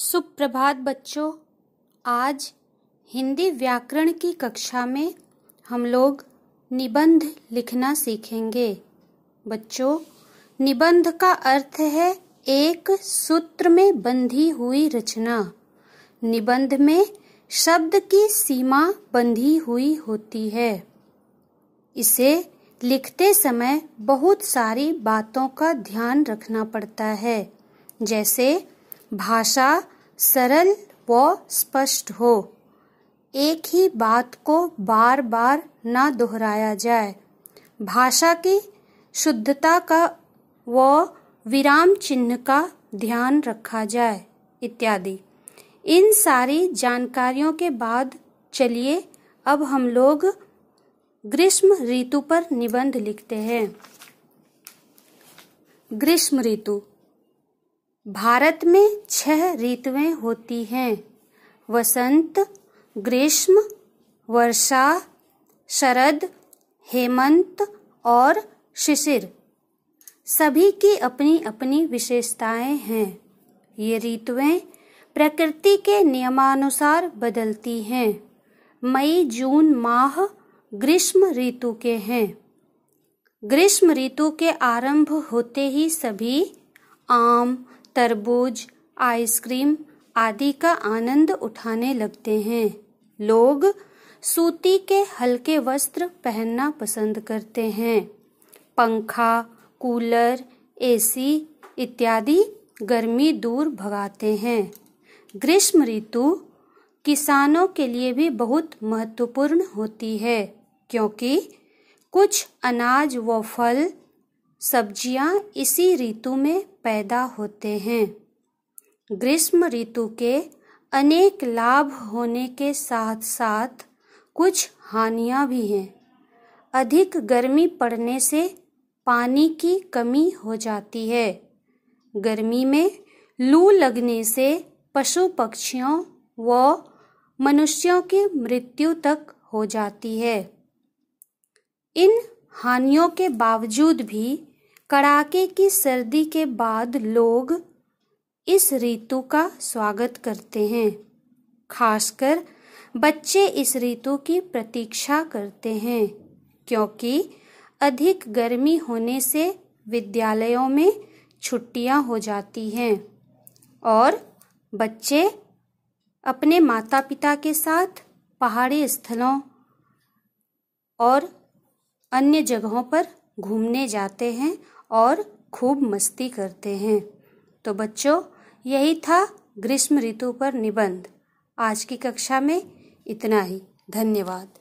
सुप्रभात बच्चों आज हिंदी व्याकरण की कक्षा में हम लोग निबंध लिखना सीखेंगे बच्चों निबंध का अर्थ है एक सूत्र में बंधी हुई रचना निबंध में शब्द की सीमा बंधी हुई होती है इसे लिखते समय बहुत सारी बातों का ध्यान रखना पड़ता है जैसे भाषा सरल व स्पष्ट हो एक ही बात को बार बार न दोहराया जाए भाषा की शुद्धता का व विराम चिन्ह का ध्यान रखा जाए इत्यादि इन सारी जानकारियों के बाद चलिए अब हम लोग ग्रीष्म ऋतु पर निबंध लिखते हैं ग्रीष्म ऋतु भारत में छह ऋतुएं होती हैं वसंत ग्रीष्म वर्षा शरद हेमंत और शिशिर सभी की अपनी अपनी विशेषताएं हैं ये ऋतुएं प्रकृति के नियमानुसार बदलती हैं मई जून माह ग्रीष्म ऋतु के हैं ग्रीष्म ऋतु के आरंभ होते ही सभी आम तरबूज आइसक्रीम आदि का आनंद उठाने लगते हैं लोग सूती के हल्के वस्त्र पहनना पसंद करते हैं पंखा कूलर एसी इत्यादि गर्मी दूर भगाते हैं ग्रीष्म ऋतु किसानों के लिए भी बहुत महत्वपूर्ण होती है क्योंकि कुछ अनाज व फल सब्जियां इसी ऋतु में पैदा होते हैं ग्रीष्म ऋतु के अनेक लाभ होने के साथ साथ कुछ हानियां भी हैं अधिक गर्मी पड़ने से पानी की कमी हो जाती है गर्मी में लू लगने से पशु पक्षियों व मनुष्यों की मृत्यु तक हो जाती है इन हानियों के बावजूद भी कड़ाके की सर्दी के बाद लोग इस ऋतु का स्वागत करते हैं खासकर बच्चे इस ऋतु की प्रतीक्षा करते हैं क्योंकि अधिक गर्मी होने से विद्यालयों में छुट्टियां हो जाती हैं और बच्चे अपने माता पिता के साथ पहाड़ी स्थलों और अन्य जगहों पर घूमने जाते हैं और खूब मस्ती करते हैं तो बच्चों यही था ग्रीष्म ऋतु पर निबंध आज की कक्षा में इतना ही धन्यवाद